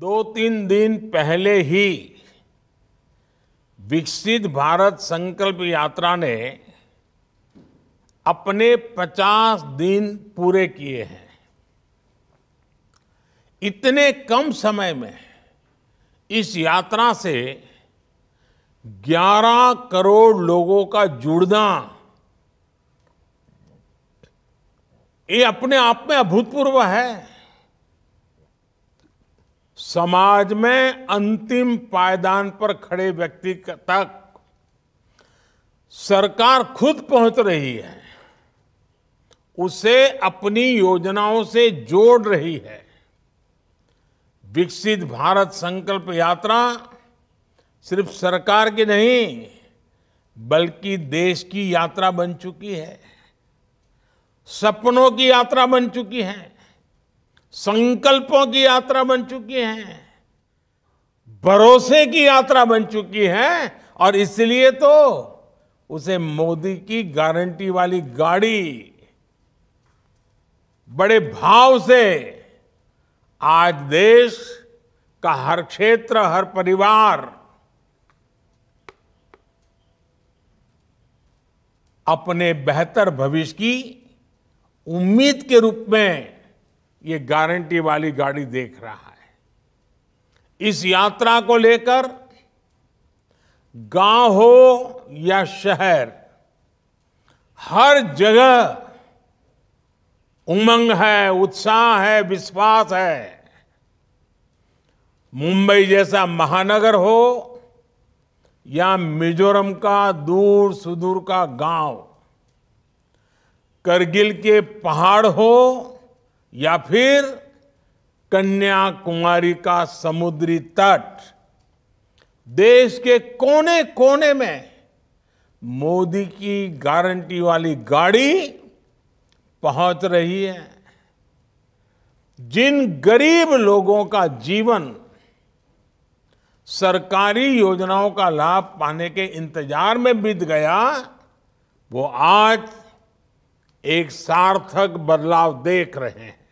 दो तीन दिन पहले ही विकसित भारत संकल्प यात्रा ने अपने 50 दिन पूरे किए हैं इतने कम समय में इस यात्रा से 11 करोड़ लोगों का जुड़ना ये अपने आप में अभूतपूर्व है समाज में अंतिम पायदान पर खड़े व्यक्ति तक सरकार खुद पहुंच रही है उसे अपनी योजनाओं से जोड़ रही है विकसित भारत संकल्प यात्रा सिर्फ सरकार की नहीं बल्कि देश की यात्रा बन चुकी है सपनों की यात्रा बन चुकी है संकल्पों की यात्रा बन चुकी है भरोसे की यात्रा बन चुकी है और इसलिए तो उसे मोदी की गारंटी वाली गाड़ी बड़े भाव से आज देश का हर क्षेत्र हर परिवार अपने बेहतर भविष्य की उम्मीद के रूप में ये गारंटी वाली गाड़ी देख रहा है इस यात्रा को लेकर गांव हो या शहर हर जगह उमंग है उत्साह है विश्वास है मुंबई जैसा महानगर हो या मिजोरम का दूर सुदूर का गांव करगिल के पहाड़ हो या फिर कन्याकुमारी का समुद्री तट देश के कोने कोने में मोदी की गारंटी वाली गाड़ी पहुंच रही है जिन गरीब लोगों का जीवन सरकारी योजनाओं का लाभ पाने के इंतजार में बीत गया वो आज एक सार्थक बदलाव देख रहे हैं